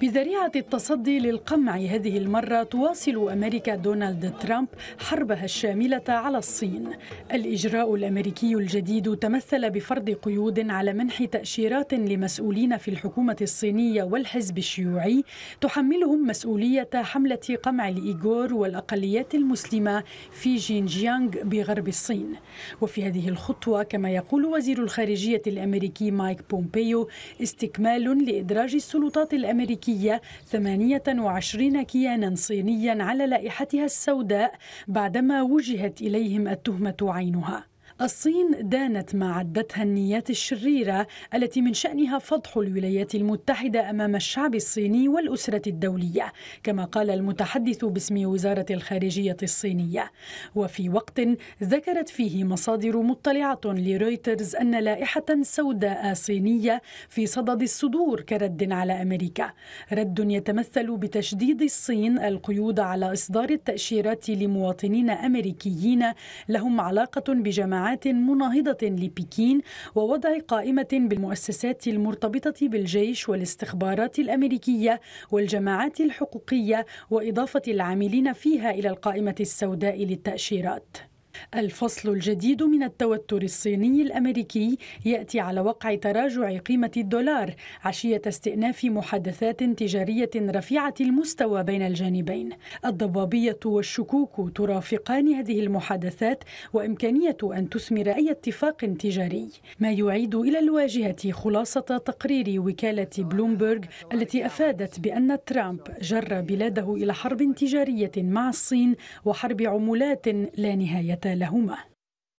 بذريعة التصدي للقمع هذه المرة تواصل أمريكا دونالد ترامب حربها الشاملة على الصين الإجراء الأمريكي الجديد تمثل بفرض قيود على منح تأشيرات لمسؤولين في الحكومة الصينية والحزب الشيوعي تحملهم مسؤولية حملة قمع الإيغور والأقليات المسلمة في جينجيانغ بغرب الصين وفي هذه الخطوة كما يقول وزير الخارجية الأمريكي مايك بومبيو استكمال لإدراج السلطات الأمريكية الأمريكية 28 كيانا صينيا على لائحتها السوداء بعدما وجهت إليهم التهمة عينها الصين دانت ما عدتها النيات الشريره التي من شانها فضح الولايات المتحده امام الشعب الصيني والاسره الدوليه كما قال المتحدث باسم وزاره الخارجيه الصينيه وفي وقت ذكرت فيه مصادر مطلعه لرويترز ان لائحه سوداء صينيه في صدد الصدور كرد على امريكا رد يتمثل بتشديد الصين القيود على اصدار التاشيرات لمواطنين امريكيين لهم علاقه بجماعه اجتماعات مناهضة لبكين ووضع قائمة بالمؤسسات المرتبطة بالجيش والاستخبارات الأمريكية والجماعات الحقوقية وإضافة العاملين فيها إلى القائمة السوداء للتأشيرات الفصل الجديد من التوتر الصيني الامريكي ياتي على وقع تراجع قيمه الدولار عشيه استئناف محادثات تجاريه رفيعه المستوى بين الجانبين. الضبابيه والشكوك ترافقان هذه المحادثات وامكانيه ان تثمر اي اتفاق تجاري، ما يعيد الى الواجهه خلاصه تقرير وكاله بلومبرغ التي افادت بان ترامب جر بلاده الى حرب تجاريه مع الصين وحرب عملات لا نهايه لهما